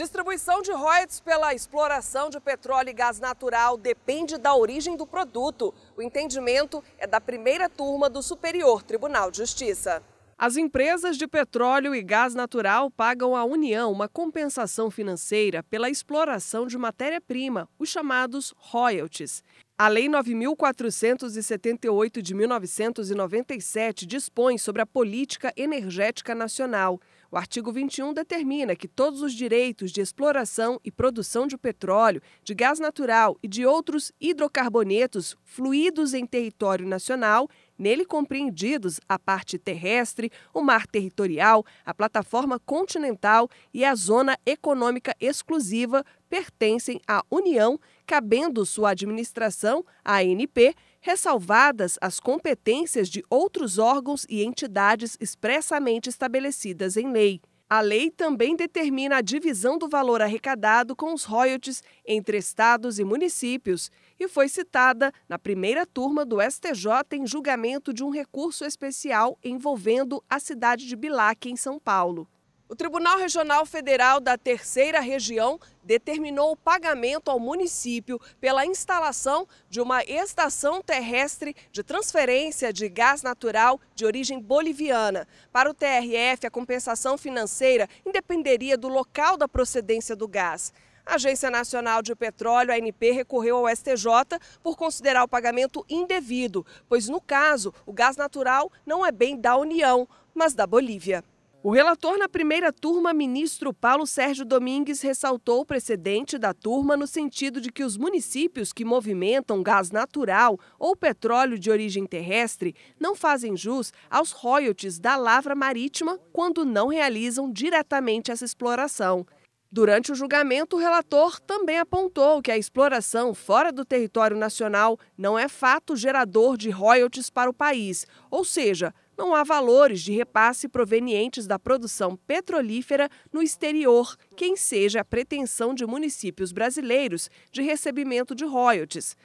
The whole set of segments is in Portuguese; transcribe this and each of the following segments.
Distribuição de royalties pela exploração de petróleo e gás natural depende da origem do produto. O entendimento é da primeira turma do Superior Tribunal de Justiça. As empresas de petróleo e gás natural pagam à União uma compensação financeira pela exploração de matéria-prima, os chamados royalties. A Lei 9.478 de 1997 dispõe sobre a política energética nacional. O artigo 21 determina que todos os direitos de exploração e produção de petróleo, de gás natural e de outros hidrocarbonetos fluídos em território nacional, nele compreendidos a parte terrestre, o mar territorial, a plataforma continental e a zona econômica exclusiva, pertencem à União, cabendo sua administração, a ANP, ressalvadas as competências de outros órgãos e entidades expressamente estabelecidas em lei. A lei também determina a divisão do valor arrecadado com os royalties entre estados e municípios e foi citada na primeira turma do STJ em julgamento de um recurso especial envolvendo a cidade de Bilac, em São Paulo. O Tribunal Regional Federal da Terceira Região determinou o pagamento ao município pela instalação de uma estação terrestre de transferência de gás natural de origem boliviana. Para o TRF, a compensação financeira independeria do local da procedência do gás. A Agência Nacional de Petróleo, ANP, recorreu ao STJ por considerar o pagamento indevido, pois, no caso, o gás natural não é bem da União, mas da Bolívia. O relator na primeira turma, ministro Paulo Sérgio Domingues, ressaltou o precedente da turma no sentido de que os municípios que movimentam gás natural ou petróleo de origem terrestre não fazem jus aos royalties da lavra marítima quando não realizam diretamente essa exploração. Durante o julgamento, o relator também apontou que a exploração fora do território nacional não é fato gerador de royalties para o país, ou seja, não há valores de repasse provenientes da produção petrolífera no exterior, quem seja a pretensão de municípios brasileiros de recebimento de royalties.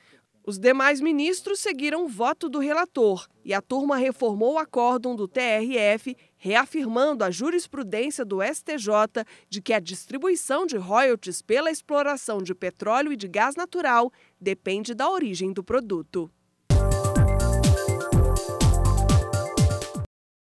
Os demais ministros seguiram o voto do relator e a turma reformou o acórdão do TRF, reafirmando a jurisprudência do STJ de que a distribuição de royalties pela exploração de petróleo e de gás natural depende da origem do produto.